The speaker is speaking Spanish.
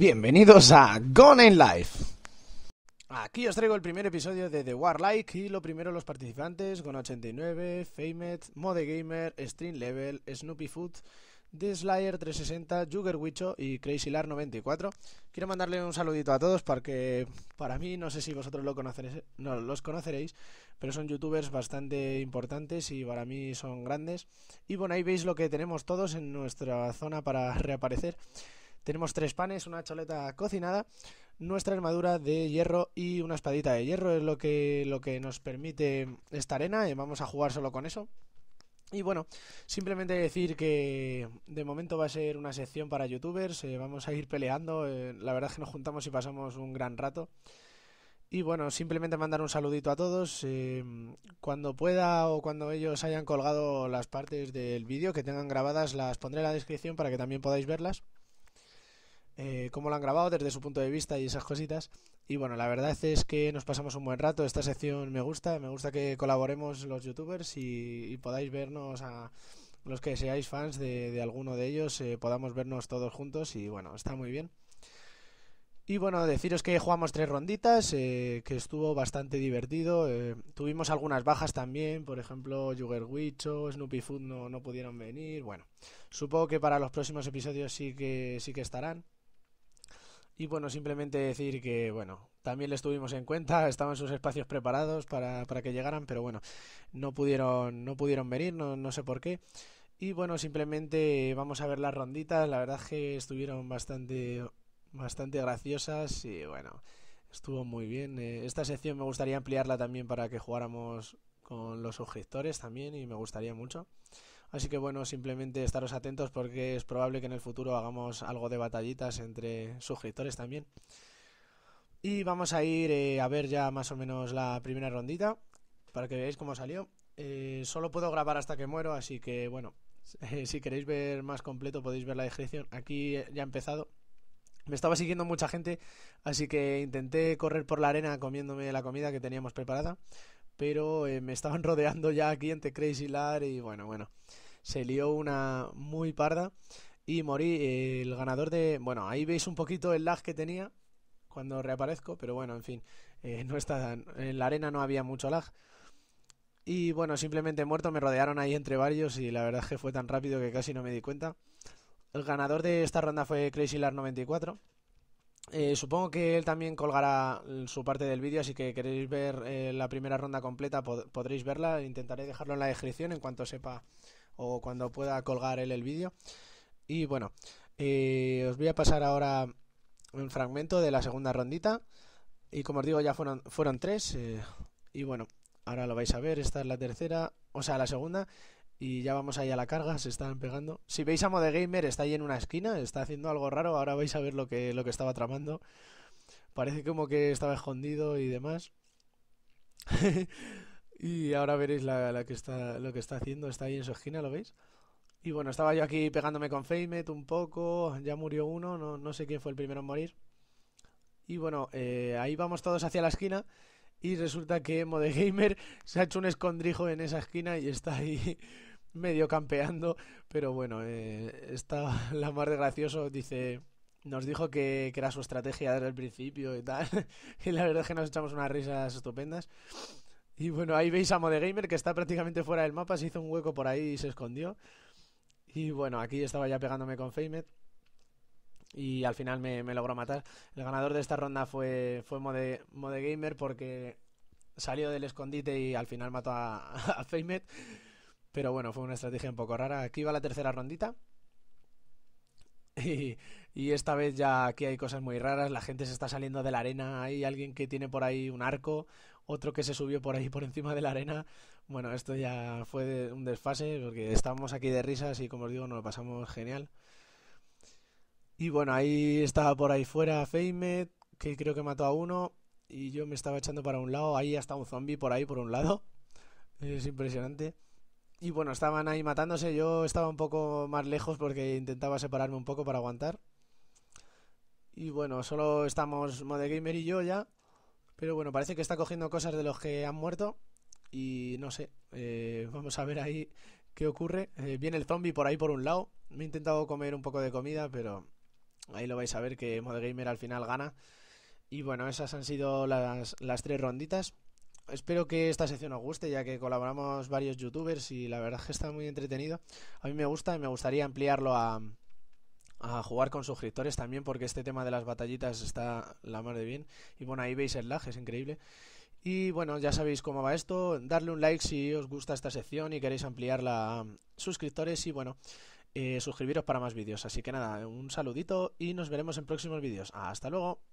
Bienvenidos a Gone in Life. Aquí os traigo el primer episodio de The Warlike y lo primero los participantes, Gone89, Famed, Modegamer, Food, SnoopyFoot, Deslayer360, Juggerwicho y CrazyLar94. Quiero mandarle un saludito a todos porque para mí, no sé si vosotros lo conoceréis, no, los conoceréis, pero son youtubers bastante importantes y para mí son grandes. Y bueno, ahí veis lo que tenemos todos en nuestra zona para reaparecer. Tenemos tres panes, una choleta cocinada, nuestra armadura de hierro y una espadita de hierro. Es lo que, lo que nos permite esta arena y vamos a jugar solo con eso. Y bueno, simplemente decir que de momento va a ser una sección para youtubers, eh, vamos a ir peleando, eh, la verdad es que nos juntamos y pasamos un gran rato. Y bueno, simplemente mandar un saludito a todos. Eh, cuando pueda o cuando ellos hayan colgado las partes del vídeo que tengan grabadas, las pondré en la descripción para que también podáis verlas. Eh, cómo lo han grabado desde su punto de vista y esas cositas. Y bueno, la verdad es que nos pasamos un buen rato. Esta sección me gusta, me gusta que colaboremos los youtubers y, podáis vernos a los que seáis fans de, alguno de ellos, eh, podamos vernos todos juntos y bueno, está muy bien. Y bueno, deciros que jugamos tres ronditas, eh, que estuvo bastante divertido. tuvimos algunas bajas también, por ejemplo, Jugger o Snoopy Food no, no, pudieron venir. Bueno, supongo que para los próximos episodios sí que, sí que estarán. Y bueno, simplemente decir que, bueno, también les tuvimos en cuenta, estaban sus espacios preparados para, para que llegaran, pero bueno, no pudieron, no pudieron venir, no, no sé por qué. Y bueno, simplemente vamos a ver las ronditas, la verdad es que estuvieron bastante, bastante graciosas y bueno, estuvo muy bien. Eh, esta sección me gustaría ampliarla también para que jugáramos con los suscriptores también y me gustaría mucho. Así que bueno, simplemente estaros atentos porque es probable que en el futuro hagamos algo de batallitas entre suscriptores también. Y vamos a ir eh, a ver ya más o menos la primera rondita para que veáis cómo salió. Eh, solo puedo grabar hasta que muero, así que bueno, si queréis ver más completo podéis ver la descripción. Aquí eh, ya he empezado. Me estaba siguiendo mucha gente, así que intenté correr por la arena comiéndome la comida que teníamos preparada, pero me estaban rodeando ya aquí entre Crazy Lar y bueno, bueno se lió una muy parda y morí eh, el ganador de... Bueno, ahí veis un poquito el lag que tenía cuando reaparezco, pero bueno, en fin, eh, no está, en la arena no había mucho lag. Y bueno, simplemente muerto, me rodearon ahí entre varios y la verdad es que fue tan rápido que casi no me di cuenta. El ganador de esta ronda fue crazylar 94. Eh, supongo que él también colgará su parte del vídeo, así que queréis ver la primera ronda completa, podréis verla. Intentaré dejarlo en la descripción en cuanto sepa o cuando pueda colgar él el vídeo. Y bueno, eh, os voy a pasar ahora un fragmento de la segunda rondita. Y como os digo, ya fueron, fueron tres. Eh, y bueno, ahora lo vais a ver. Esta es la tercera, o sea, la segunda. Y ya vamos ahí a la carga, se están pegando. Si veis a gamer está ahí en una esquina, está haciendo algo raro. Ahora vais a ver lo que, lo que estaba tramando. Parece como que estaba escondido y demás. Y ahora veréis la, la que está, lo que está haciendo. Está ahí en su esquina, ¿lo veis? Y bueno, estaba yo aquí pegándome con Feymet un poco. Ya murió uno, no, no sé quién fue el primero en morir. Y bueno, eh, ahí vamos todos hacia la esquina. Y resulta que Modegamer se ha hecho un escondrijo en esa esquina y está ahí medio campeando. Pero bueno, eh, está la más de gracioso. Dice, nos dijo que, que, era su estrategia desde el principio y tal. Y la verdad es que nos echamos unas risas estupendas. Y bueno, ahí veis a Modegamer que está prácticamente fuera del mapa, se hizo un hueco por ahí y se escondió. Y bueno, aquí estaba ya pegándome con Feimet. Y al final me, logró matar. El ganador de esta ronda fue, fue Mode, Modegamer porque salió del escondite y al final mató a, a Pero bueno, fue una estrategia un poco rara. Aquí va la tercera rondita. Y y esta vez ya aquí hay cosas muy raras, la gente se está saliendo de la arena, hay alguien que tiene por ahí un arco, otro que se subió por ahí por encima de la arena. Bueno, esto ya fue un desfase porque estábamos aquí de risas y como os digo, nos lo pasamos genial. Y bueno, ahí estaba por ahí fuera Feimet, que creo que mató a uno, y yo me estaba echando para un lado, ahí hasta un zombie por ahí por un lado. Es impresionante. Y bueno, estaban ahí matándose, yo estaba un poco más lejos porque intentaba separarme un poco para aguantar. Y bueno, solo estamos Modegamer y yo ya. Pero bueno, parece que está cogiendo cosas de los que han muerto. Y no sé, eh, vamos a ver ahí qué ocurre. Eh, viene el zombie por ahí por un lado. Me he intentado comer un poco de comida, pero ahí lo vais a ver que Modegamer al final gana. Y bueno, esas han sido las, las tres ronditas. Espero que esta sección os guste, ya que colaboramos varios youtubers y la verdad es que está muy entretenido. A mí me gusta y me gustaría ampliarlo a, a jugar con suscriptores también porque este tema de las batallitas está la mar de bien. Y bueno, ahí veis el lag, es increíble. Y bueno, ya sabéis cómo va esto. Darle un like si os gusta esta sección y queréis ampliarla a mm, suscriptores y bueno, eh, suscribiros para más vídeos. Así que nada, un saludito y nos veremos en próximos vídeos. Hasta luego.